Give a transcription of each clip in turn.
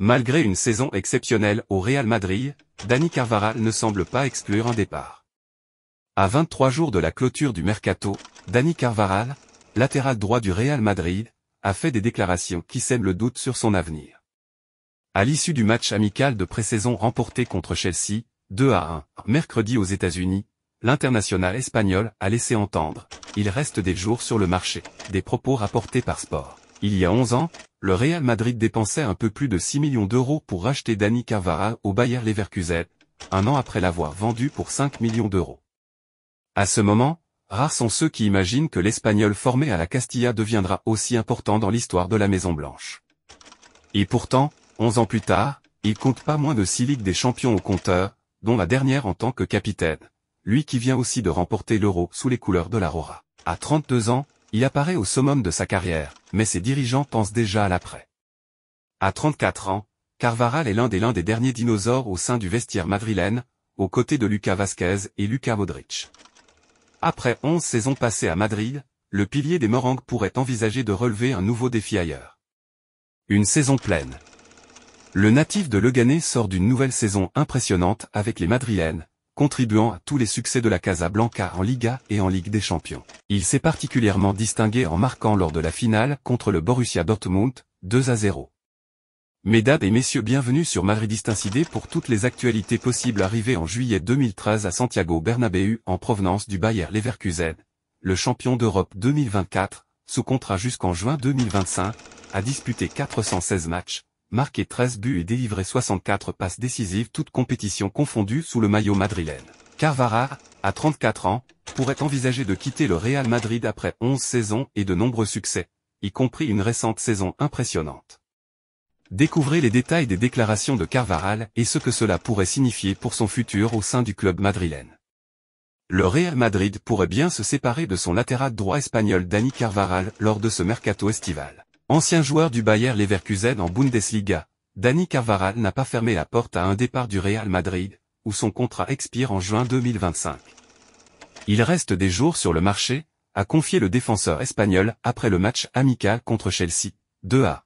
Malgré une saison exceptionnelle au Real Madrid, Dani Carvaral ne semble pas exclure un départ. À 23 jours de la clôture du mercato, Dani Carvaral, latéral droit du Real Madrid, a fait des déclarations qui sèment le doute sur son avenir. À l'issue du match amical de pré-saison remporté contre Chelsea, 2 à 1, mercredi aux États-Unis, l'international espagnol a laissé entendre, il reste des jours sur le marché, des propos rapportés par Sport. Il y a 11 ans, le Real Madrid dépensait un peu plus de 6 millions d'euros pour racheter Dani Carvara au Bayer Leverkusen, un an après l'avoir vendu pour 5 millions d'euros. À ce moment, rares sont ceux qui imaginent que l'Espagnol formé à la Castilla deviendra aussi important dans l'histoire de la Maison-Blanche. Et pourtant, 11 ans plus tard, il compte pas moins de 6 ligues des champions au compteur, dont la dernière en tant que capitaine, lui qui vient aussi de remporter l'Euro sous les couleurs de l'Aurora. À 32 ans, il apparaît au summum de sa carrière, mais ses dirigeants pensent déjà à l'après. À 34 ans, Carvaral est l'un des l'un des derniers dinosaures au sein du vestiaire madrilène, aux côtés de Luca Vasquez et Lucas Modric. Après 11 saisons passées à Madrid, le pilier des Morangues pourrait envisager de relever un nouveau défi ailleurs. Une saison pleine. Le natif de Leganés sort d'une nouvelle saison impressionnante avec les Madrilènes, contribuant à tous les succès de la Casablanca en Liga et en Ligue des Champions. Il s'est particulièrement distingué en marquant lors de la finale contre le Borussia Dortmund, 2 à 0. Mesdames et messieurs, bienvenue sur Madridist Incidé pour toutes les actualités possibles arrivées en juillet 2013 à Santiago Bernabéu en provenance du Bayer Leverkusen, le champion d'Europe 2024, sous contrat jusqu'en juin 2025, a disputé 416 matchs, marqué 13 buts et délivré 64 passes décisives toutes compétitions confondues sous le maillot madrilène. carvaral à 34 ans, pourrait envisager de quitter le Real Madrid après 11 saisons et de nombreux succès, y compris une récente saison impressionnante. Découvrez les détails des déclarations de Carvaral et ce que cela pourrait signifier pour son futur au sein du club madrilène. Le Real Madrid pourrait bien se séparer de son latéral droit espagnol Dani Carvaral lors de ce mercato estival. Ancien joueur du Bayer Leverkusen en Bundesliga, Dani Carvaral n'a pas fermé la porte à un départ du Real Madrid, où son contrat expire en juin 2025. Il reste des jours sur le marché, a confié le défenseur espagnol après le match amical contre Chelsea, 2A.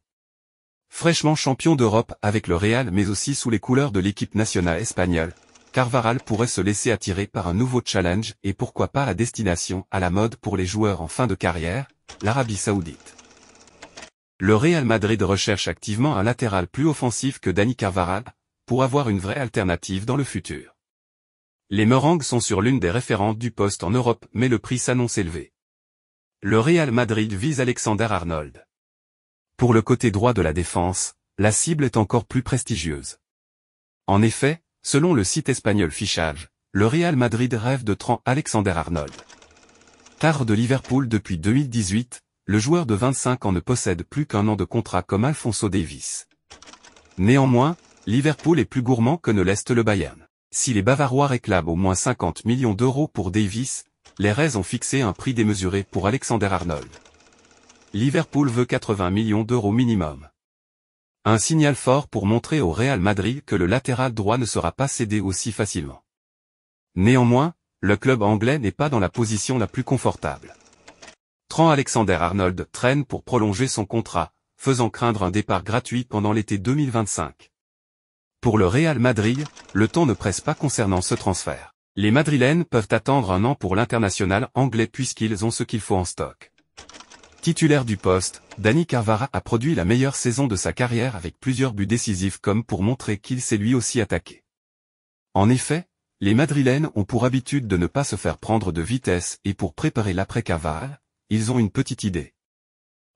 Fraîchement champion d'Europe avec le Real mais aussi sous les couleurs de l'équipe nationale espagnole, Carvaral pourrait se laisser attirer par un nouveau challenge et pourquoi pas la destination à la mode pour les joueurs en fin de carrière, l'Arabie Saoudite. Le Real Madrid recherche activement un latéral plus offensif que Dani Carvajal, pour avoir une vraie alternative dans le futur. Les merengues sont sur l'une des référentes du poste en Europe mais le prix s'annonce élevé. Le Real Madrid vise Alexander Arnold. Pour le côté droit de la défense, la cible est encore plus prestigieuse. En effet, selon le site espagnol Fichage, le Real Madrid rêve de Trent Alexander Arnold. Tard de Liverpool depuis 2018, le joueur de 25 ans ne possède plus qu'un an de contrat comme Alfonso Davis. Néanmoins, Liverpool est plus gourmand que ne l'est le Bayern. Si les Bavarois réclament au moins 50 millions d'euros pour Davis, les Reds ont fixé un prix démesuré pour Alexander Arnold. Liverpool veut 80 millions d'euros minimum. Un signal fort pour montrer au Real Madrid que le latéral droit ne sera pas cédé aussi facilement. Néanmoins, le club anglais n'est pas dans la position la plus confortable. Trent Alexander-Arnold traîne pour prolonger son contrat, faisant craindre un départ gratuit pendant l'été 2025. Pour le Real Madrid, le temps ne presse pas concernant ce transfert. Les Madrilènes peuvent attendre un an pour l'international anglais puisqu'ils ont ce qu'il faut en stock. Titulaire du poste, Dani Carvara a produit la meilleure saison de sa carrière avec plusieurs buts décisifs comme pour montrer qu'il s'est lui aussi attaqué. En effet, les Madrilènes ont pour habitude de ne pas se faire prendre de vitesse et pour préparer l'après-Carvara, ils ont une petite idée.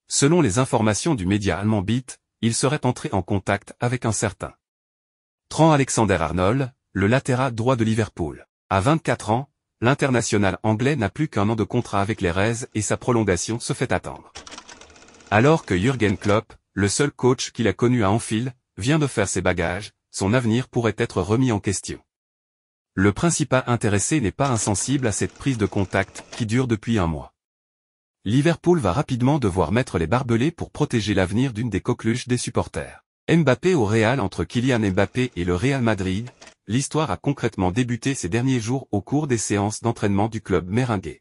Selon les informations du média allemand BIT, il serait entré en contact avec un certain Trent Alexander Arnold, le latéral droit de Liverpool. À 24 ans, l'international anglais n'a plus qu'un an de contrat avec les Reds et sa prolongation se fait attendre. Alors que Jürgen Klopp, le seul coach qu'il a connu à Anfield, vient de faire ses bagages, son avenir pourrait être remis en question. Le principal intéressé n'est pas insensible à cette prise de contact qui dure depuis un mois. Liverpool va rapidement devoir mettre les barbelés pour protéger l'avenir d'une des coqueluches des supporters. Mbappé au Real entre Kylian Mbappé et le Real Madrid, l'histoire a concrètement débuté ces derniers jours au cours des séances d'entraînement du club méringué.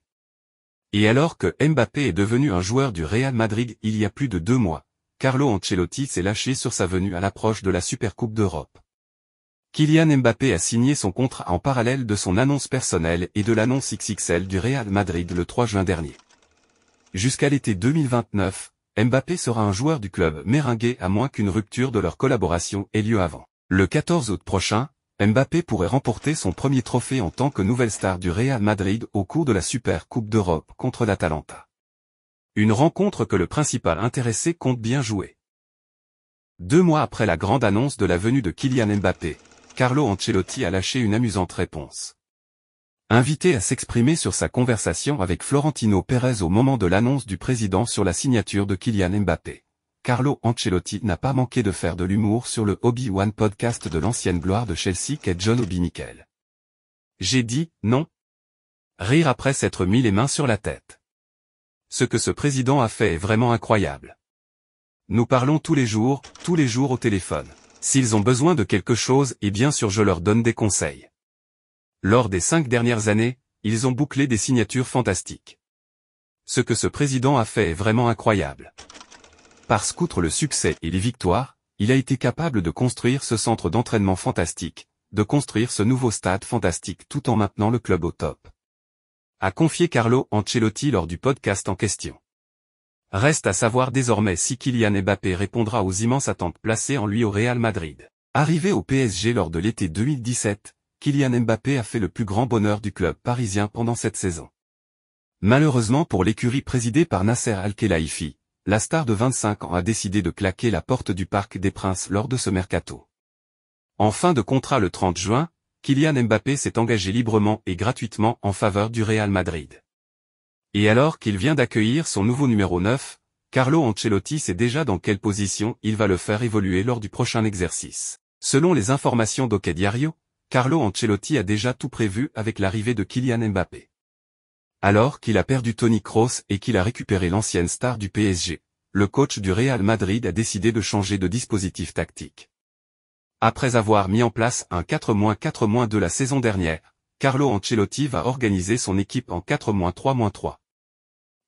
Et alors que Mbappé est devenu un joueur du Real Madrid il y a plus de deux mois, Carlo Ancelotti s'est lâché sur sa venue à l'approche de la Supercoupe d'Europe. Kylian Mbappé a signé son contrat en parallèle de son annonce personnelle et de l'annonce XXL du Real Madrid le 3 juin dernier. Jusqu'à l'été 2029, Mbappé sera un joueur du club méringué à moins qu'une rupture de leur collaboration ait lieu avant. Le 14 août prochain, Mbappé pourrait remporter son premier trophée en tant que nouvelle star du Real Madrid au cours de la Super Coupe d'Europe contre l'Atalanta. Une rencontre que le principal intéressé compte bien jouer. Deux mois après la grande annonce de la venue de Kylian Mbappé, Carlo Ancelotti a lâché une amusante réponse invité à s'exprimer sur sa conversation avec Florentino Pérez au moment de l'annonce du président sur la signature de Kylian Mbappé. Carlo Ancelotti n'a pas manqué de faire de l'humour sur le Hobby One podcast de l'ancienne gloire de Chelsea qu'est John Obi-Nickel. J'ai dit, non. Rire après s'être mis les mains sur la tête. Ce que ce président a fait est vraiment incroyable. Nous parlons tous les jours, tous les jours au téléphone. S'ils ont besoin de quelque chose, et eh bien sûr je leur donne des conseils. Lors des cinq dernières années, ils ont bouclé des signatures fantastiques. Ce que ce président a fait est vraiment incroyable. Parce qu'outre le succès et les victoires, il a été capable de construire ce centre d'entraînement fantastique, de construire ce nouveau stade fantastique tout en maintenant le club au top. A confié Carlo Ancelotti lors du podcast en question. Reste à savoir désormais si Kylian Mbappé répondra aux immenses attentes placées en lui au Real Madrid. Arrivé au PSG lors de l'été 2017, Kylian Mbappé a fait le plus grand bonheur du club parisien pendant cette saison. Malheureusement pour l'écurie présidée par Nasser Al-Khelaifi, la star de 25 ans a décidé de claquer la porte du Parc des Princes lors de ce mercato. En fin de contrat le 30 juin, Kylian Mbappé s'est engagé librement et gratuitement en faveur du Real Madrid. Et alors qu'il vient d'accueillir son nouveau numéro 9, Carlo Ancelotti sait déjà dans quelle position il va le faire évoluer lors du prochain exercice. Selon les informations Diario. Carlo Ancelotti a déjà tout prévu avec l'arrivée de Kylian Mbappé. Alors qu'il a perdu Tony Kroos et qu'il a récupéré l'ancienne star du PSG, le coach du Real Madrid a décidé de changer de dispositif tactique. Après avoir mis en place un 4-4- de la saison dernière, Carlo Ancelotti va organiser son équipe en 4-3-3.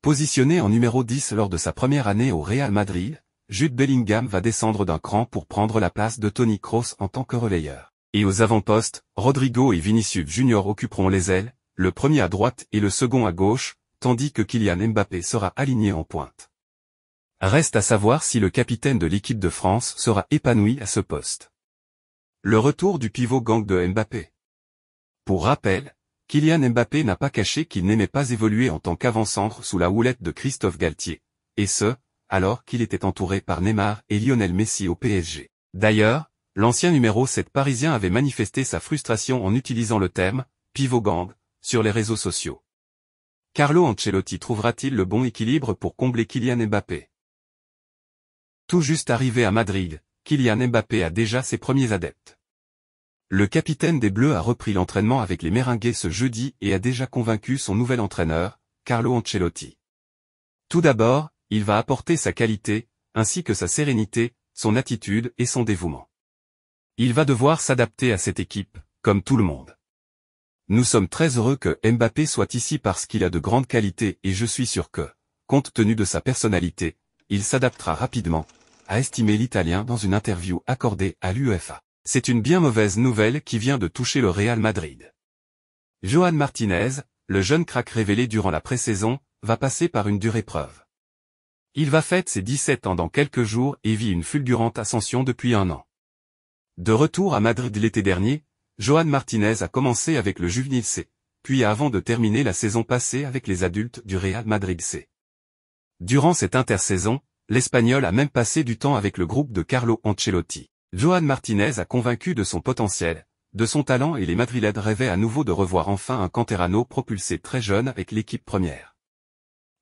Positionné en numéro 10 lors de sa première année au Real Madrid, Jude Bellingham va descendre d'un cran pour prendre la place de Tony Kroos en tant que relayeur et aux avant-postes, Rodrigo et Vinicius Junior occuperont les ailes, le premier à droite et le second à gauche, tandis que Kylian Mbappé sera aligné en pointe. Reste à savoir si le capitaine de l'équipe de France sera épanoui à ce poste. Le retour du pivot gang de Mbappé. Pour rappel, Kylian Mbappé n'a pas caché qu'il n'aimait pas évoluer en tant qu'avant-centre sous la houlette de Christophe Galtier, et ce, alors qu'il était entouré par Neymar et Lionel Messi au PSG. D'ailleurs, l'ancien numéro 7 parisien avait manifesté sa frustration en utilisant le terme « pivot gang » sur les réseaux sociaux. Carlo Ancelotti trouvera-t-il le bon équilibre pour combler Kylian Mbappé Tout juste arrivé à Madrid, Kylian Mbappé a déjà ses premiers adeptes. Le capitaine des Bleus a repris l'entraînement avec les Meringues ce jeudi et a déjà convaincu son nouvel entraîneur, Carlo Ancelotti. Tout d'abord, il va apporter sa qualité, ainsi que sa sérénité, son attitude et son dévouement. Il va devoir s'adapter à cette équipe, comme tout le monde. Nous sommes très heureux que Mbappé soit ici parce qu'il a de grandes qualités et je suis sûr que, compte tenu de sa personnalité, il s'adaptera rapidement, a estimé l'Italien dans une interview accordée à l'UEFA. C'est une bien mauvaise nouvelle qui vient de toucher le Real Madrid. Johan Martinez, le jeune crack révélé durant la pré-saison, va passer par une dure épreuve. Il va fêter ses 17 ans dans quelques jours et vit une fulgurante ascension depuis un an. De retour à Madrid l'été dernier, Joan Martinez a commencé avec le Juvenil C, puis avant de terminer la saison passée avec les adultes du Real Madrid C. Durant cette intersaison, l'Espagnol a même passé du temps avec le groupe de Carlo Ancelotti. Joan Martinez a convaincu de son potentiel, de son talent et les Madrilèdes rêvaient à nouveau de revoir enfin un Canterano propulsé très jeune avec l'équipe première.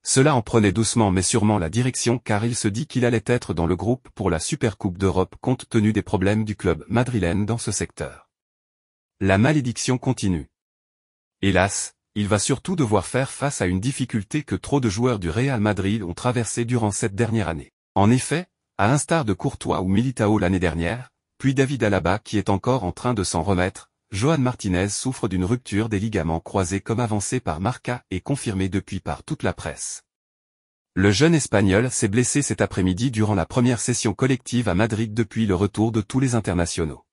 Cela en prenait doucement mais sûrement la direction car il se dit qu'il allait être dans le groupe pour la Supercoupe d'Europe compte tenu des problèmes du club madrilène dans ce secteur. La malédiction continue. Hélas, il va surtout devoir faire face à une difficulté que trop de joueurs du Real Madrid ont traversée durant cette dernière année. En effet, à l'instar de Courtois ou Militao l'année dernière, puis David Alaba qui est encore en train de s'en remettre, Joan Martinez souffre d'une rupture des ligaments croisés comme avancé par Marca et confirmé depuis par toute la presse. Le jeune Espagnol s'est blessé cet après-midi durant la première session collective à Madrid depuis le retour de tous les internationaux.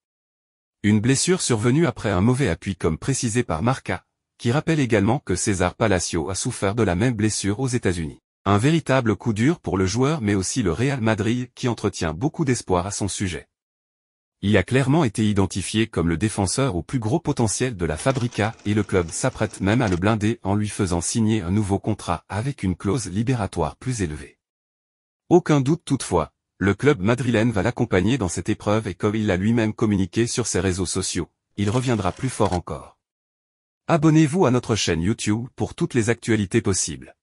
Une blessure survenue après un mauvais appui comme précisé par Marca, qui rappelle également que César Palacio a souffert de la même blessure aux États-Unis. Un véritable coup dur pour le joueur mais aussi le Real Madrid qui entretient beaucoup d'espoir à son sujet. Il a clairement été identifié comme le défenseur au plus gros potentiel de la Fabrica et le club s'apprête même à le blinder en lui faisant signer un nouveau contrat avec une clause libératoire plus élevée. Aucun doute toutefois, le club madrilène va l'accompagner dans cette épreuve et comme il l'a lui-même communiqué sur ses réseaux sociaux, il reviendra plus fort encore. Abonnez-vous à notre chaîne YouTube pour toutes les actualités possibles.